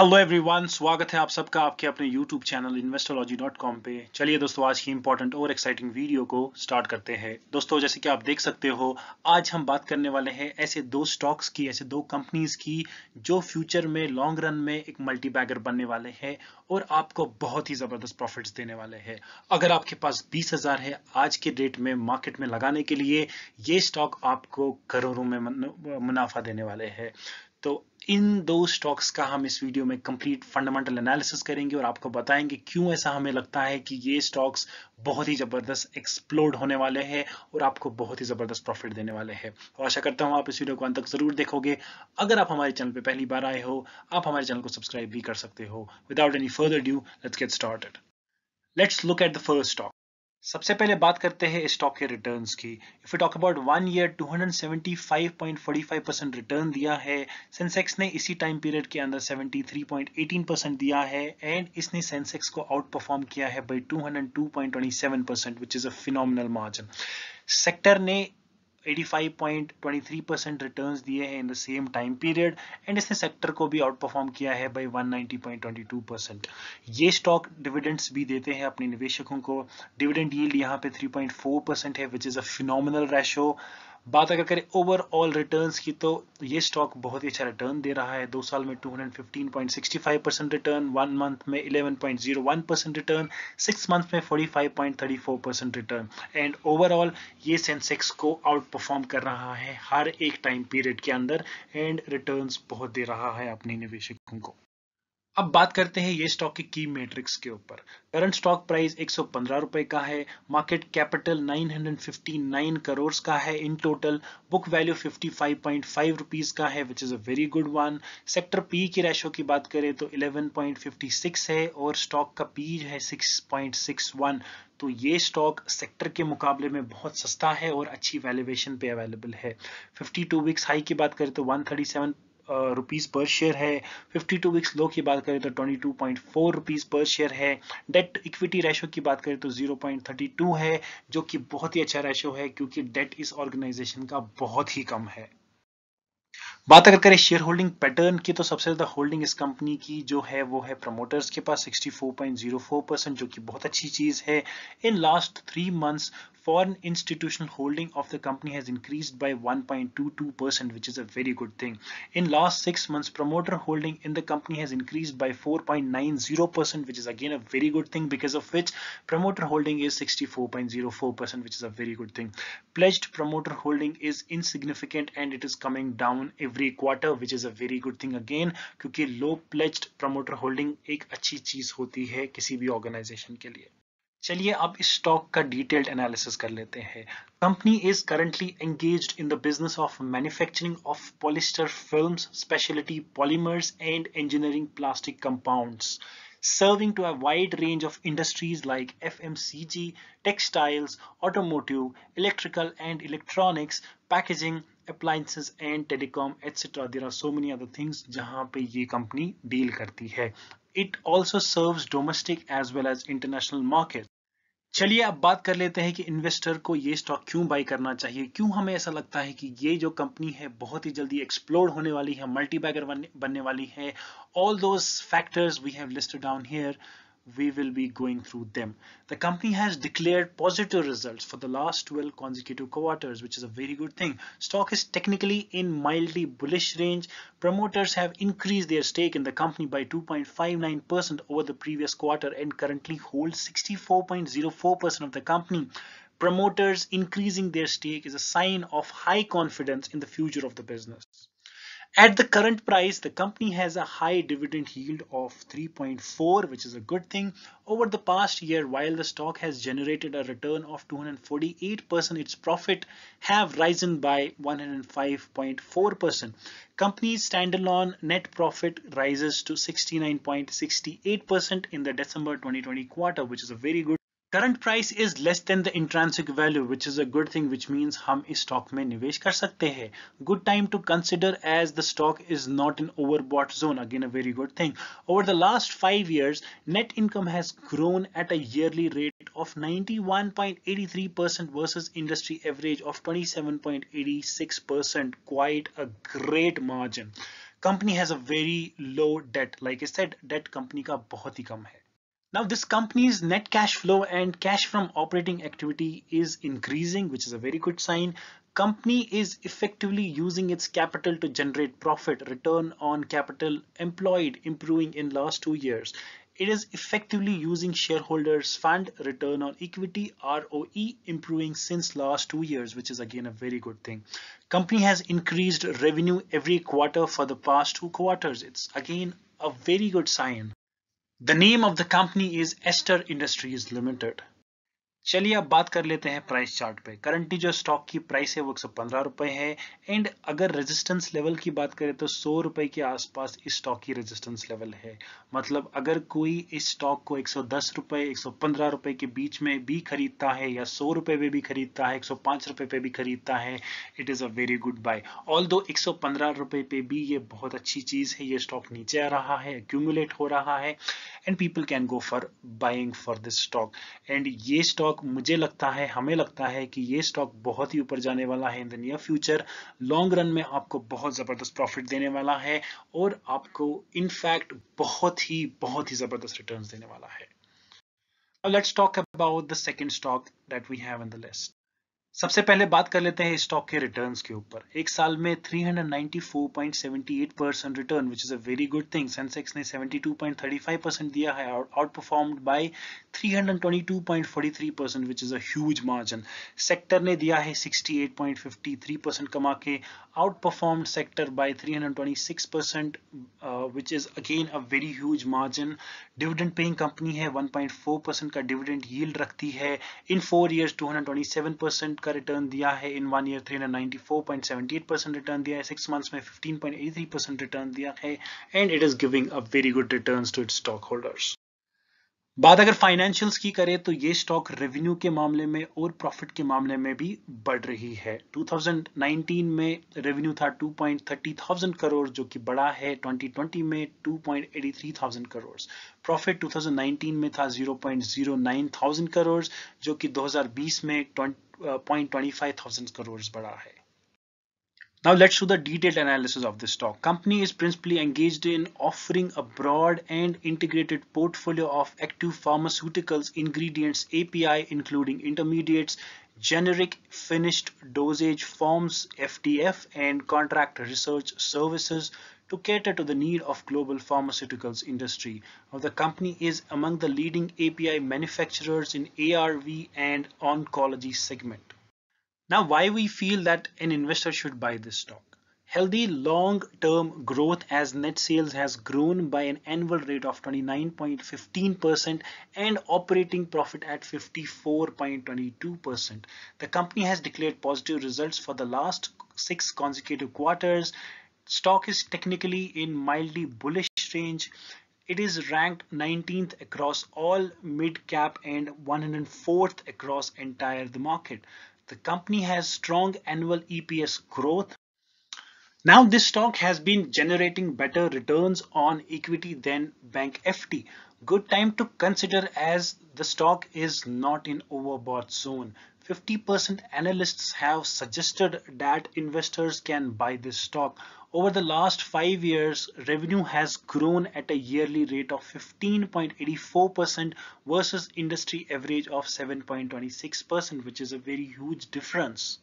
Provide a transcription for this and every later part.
Hello everyone स्वागत है आप सबका आपके अपने YouTube channel Investology dot com पे चलिए दोस्तों आज की इम्पोर्टेंट और एक्साइटिंग वीडियो को स्टार्ट करते हैं दोस्तों जैसे कि आप देख सकते हो आज हम बात करने वाले हैं ऐसे दो स्टॉक्स की ऐसे दो कंपनीज की जो फ्यूचर में लॉन्ग रन में एक मल्टी बैगर बनने वाले हैं और आपको बहुत ही ज़बरदस्त प्रॉफिट्स देने वाले हैं अगर आपके पास बीस हज़ार है आज के डेट में मार्केट में लगाने के लिए ये स्टॉक आपको करोड़ों में मुनाफा देने वाले है तो इन दो स्टॉक्स का हम इस वीडियो में कंप्लीट फंडामेंटल एनालिसिस करेंगे और आपको बताएंगे क्यों ऐसा हमें लगता है कि ये स्टॉक्स बहुत ही ज़बरदस्त एक्सप्लोड होने वाले हैं और आपको बहुत ही ज़बरदस्त प्रॉफिट देने वाले हैं तो आशा करता हूं आप इस वीडियो को अंत तक ज़रूर देखोगे अगर आप हमारे चैनल पर पहली बार आए हो आप हमारे चैनल को सब्सक्राइब भी कर सकते हो without any further due let's get started let's look at the first stock सबसे पहले बात करते हैं स्टॉक के रिटर्न्स की if you talk about one year 275.45 percent return दिया है सेंसेक्स ने इसी टाइम पीरियड के अंदर 73.18 परसेंट दिया है एंड इसने सेंसेक्स को आउट परफॉर्म किया है by 202.27 percent which is a phenomenal margin sector ने 85.23 परसेंट रिटर्न दिए हैं in the same time period and इसने सेक्टर को भी आउट परफॉर्म किया है बाई 190.22 परसेंट ये स्टॉक डिविडेंड्स भी देते हैं अपने निवेशकों को डिविडेंड यील्ड यहाँ पे 3.4 परसेंट है which is a phenomenal ratio बात अगर करें ओवरऑल रिटर्न्स की तो ये स्टॉक बहुत ही अच्छा रिटर्न दे रहा है दो साल में 215.65 परसेंट रिटर्न वन मंथ में 11.01 परसेंट रिटर्न सिक्स मंथ में 45.34 परसेंट रिटर्न एंड ओवरऑल ये सेंसेक्स को आउट परफॉर्म कर रहा है हर एक टाइम पीरियड के अंदर एंड रिटर्न्स बहुत दे रहा है अपने निवेशकों को अब बात करते हैं ये स्टॉक के की मैट्रिक्स के ऊपर करंट स्टॉक प्राइस एक सौ रुपए का है मार्केट कैपिटल 959 करोड़ का है in total book value 55.5 rupees का है which is a very good one sector P की रेशो की बात करें तो 11.56 है और स्टॉक का पी है 6.61 तो ये स्टॉक सेक्टर के मुकाबले में बहुत सस्ता है और अच्छी वैल्यूएशन पे अवेलेबल है फिफ्टी वीक्स हाई की बात करें तो वन रुपीज़ पर शेयर है 52 वीक्स लो की बात करें तो 22.4 रुपीज़ पर शेयर है डेट इक्विटी रेशो की बात करें तो 0.32 है जो कि बहुत ही अच्छा रेशो है क्योंकि डेट इस ऑर्गेनाइजेशन का बहुत ही कम है बात अगर करें शेयर होल्डिंग पैटर्न की तो सबसे ज़्यादा होल्डिंग इस कंपनी की जो है वो है प्रमोटर्स के पास 64.04 परसेंट जो कि बहुत अच्छी चीज़ है in last three months foreign institutional holding of the company has increased by 1.22% which is a very good thing. In last 6 months promoter holding in the company has increased by 4.90% which is again a very good thing because of which promoter holding is 64.04% which is a very good thing. Pledged promoter holding is insignificant and it is coming down every quarter which is a very good thing again क्योंकि low pledged promoter holding एक अच्छी चीज होती है किसी भी organisation के लिए चलिए अब स्टॉक का डिटेल्ड एनालिसिस कर लेते हैं company is currently engaged in the business of manufacturing of polyester films speciality polymers and engineering plastic compounds serving to a wide range of industries like FMCG, textiles, automotive, electrical and electronics, packaging, appliances and telecom etc. There are so many other things जहाँ पे ये company deal करती है it also serve domestic as well as international market चलिए अब बात कर लेते हैं कि इन्वेस्टर को ये स्टॉक क्यों बाई करना चाहिए क्यों हमें ऐसा लगता है कि ये जो कंपनी है बहुत ही जल्दी एक्सप्लोर होने वाली है मल्टीबैगर बनने वाली है all those factors we have listed down here we will be going through them. The company has declared positive results for the last 12 consecutive quarters, which is a very good thing. Stock is technically in mildly bullish range. Promoters have increased their stake in the company by 2.59% over the previous quarter and currently hold 64.04% of the company. Promoters increasing their stake is a sign of high confidence in the future of the business. At the current price, the company has a high dividend yield of 3.4, which is a good thing. Over the past year, while the stock has generated a return of 248%, its profit have risen by 105.4%. Company's standalone net profit rises to 69.68% in the December 2020 quarter, which is a very good current price is less than the intrinsic value which is a good thing which means हम इस stock में निवेश कर सकते हैं good time to consider as the stock is not in overbought zone again a very good thing over the last five years net income has grown at a yearly rate of one point eighty three percent versus industry average of twenty seven six percent quite a great margin company has a very low debt like इस debt company का बहुत ही कम है Now this company's net cash flow and cash from operating activity is increasing, which is a very good sign. Company is effectively using its capital to generate profit, return on capital employed improving in last two years. It is effectively using shareholders fund return on equity ROE improving since last two years, which is again a very good thing. Company has increased revenue every quarter for the past two quarters. It's again a very good sign. The name of the company is Esther Industries Limited. चलिए अब बात कर लेते हैं price chart पे currently जो stock की price है वो एक सौ पंद्रह रुपए है एंड अगर रेजिस्टेंस लेवल की बात करें तो सौ रुपए के आसपास इस स्टॉक की रेजिस्टेंस लेवल है मतलब अगर कोई इस स्टॉक को एक सौ दस रुपए एक सौ पंद्रह रुपए के बीच में भी खरीदता है या सौ रुपए पे भी खरीदता है एक सौ पांच रुपए पे भी खरीदता है it is a very good buy although एक सौ पंद्रह रुपए पे भी ये बहुत अच्छी चीज है ये स्टॉक नीचे आ रहा है एक्यूमुलेट हो रहा है and people can go for buying for this stock and ये स्टॉक स्टॉक मुझे लगता है हमें लगता है कि ये स्टॉक बहुत ही ऊपर जाने वाला है in the near future long run में आपको बहुत ज़बरदस्त प्रॉफिट देने वाला है और आपको इनफैक्ट बहुत ही बहुत ही ज़बरदस्त रिटर्न देने वाला है let's talk about the second stock that we have in the list सबसे पहले बात कर लेते हैं स्टॉक के रिटर्न्स के ऊपर एक साल में 394.78 percent return which is a very good thing Sensex ने 72.35 परसेंट दिया है और outperformed by 322.43 percent which is a huge margin sector ने दिया है 68.53 परसेंट कमा के outperformed sector by 326 percent which is again a very huge margin dividend paying company है 1.4 परसेंट का डिविडेंड यील्ड रखती है इन फोर ईयर्स 227 परसेंट का रिटर्न दिया है इन one year three hundred ninety four point seventy eight percent return दिया है six months में फिफ्टीन परसेंट रिटर्न दिया है and it is giving a very good return to it stockholders बात अगर फाइनेंशियल्स की करें तो ये स्टॉक रेवेन्यू के मामले में और प्रॉफिट के मामले में भी बढ़ रही है 2019 में रेवेन्यू था 2.30,000 करोड़ जो कि बड़ा है 2020 में 2.83,000 करोड़ प्रॉफिट 2019 में था 0.09,000 करोड़ जो कि 2020 में पॉइंट ट्वेंटी करोड़ बड़ा है Now let's do the detailed analysis of this stock. Company is principally engaged in offering a broad and integrated portfolio of active pharmaceuticals, ingredients, API, including intermediates, generic finished dosage forms, FDF, and contract research services to cater to the need of global pharmaceuticals industry. Now, the company is among the leading API manufacturers in ARV and oncology segment. Now, why we feel that an investor should buy this stock? Healthy long-term growth as net sales has grown by an annual rate of 29.15% and operating profit at 54.22%. The company has declared positive results for the last six consecutive quarters. Stock is technically in mildly bullish range. It is ranked 19th across all mid cap and 104th across entire the market. The company has strong annual EPS growth. Now this stock has been generating better returns on equity than Bank FT. Good time to consider as the stock is not in overbought zone. 50% analysts have suggested that investors can buy this stock. Over the last five years, revenue has grown at a yearly rate of 15.84% versus industry average of 7.26%, which is a very huge difference.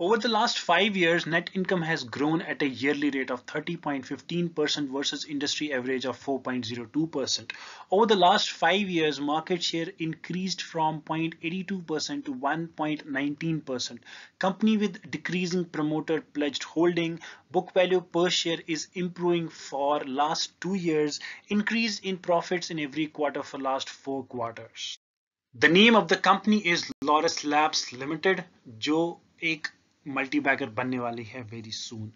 Over the last five years, net income has grown at a yearly rate of 30.15% versus industry average of 4.02%. Over the last five years, market share increased from 0.82% to 1.19%. Company with decreasing promoter pledged holding, book value per share is improving for last two years, increase in profits in every quarter for last four quarters. The name of the company is Loris Labs Limited, Joe Ek multi-bagger banne wali hai very soon.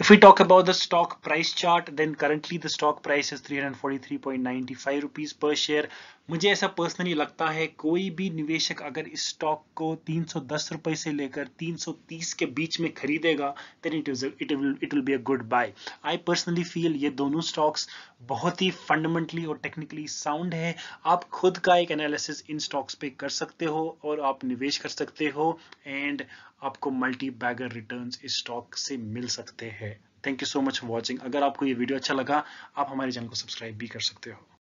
If we talk about the stock price chart, then currently the stock price is 343.95 rupees per share, मुझे ऐसा personally लगता है कोई भी निवेशक अगर इस stock को तीन सौ दस रुपए से लेकर तीन सौ तीस के बीच में खरीदेगा then it is it will it will be a good buy I personally feel ये दोनों स्टॉक्स बहुत ही फंडामेंटली और टेक्निकली साउंड है आप खुद का एक एनालिसिस इन स्टॉक्स पे कर सकते हो और आप निवेश कर सकते हो एंड आपको मल्टी बैगर रिटर्न इस स्टॉक से मिल सकते हैं thank you so much watching अगर आपको ये वीडियो अच्छा लगा आप हमारे चैनल को सब्सक्राइब भी कर सकते हो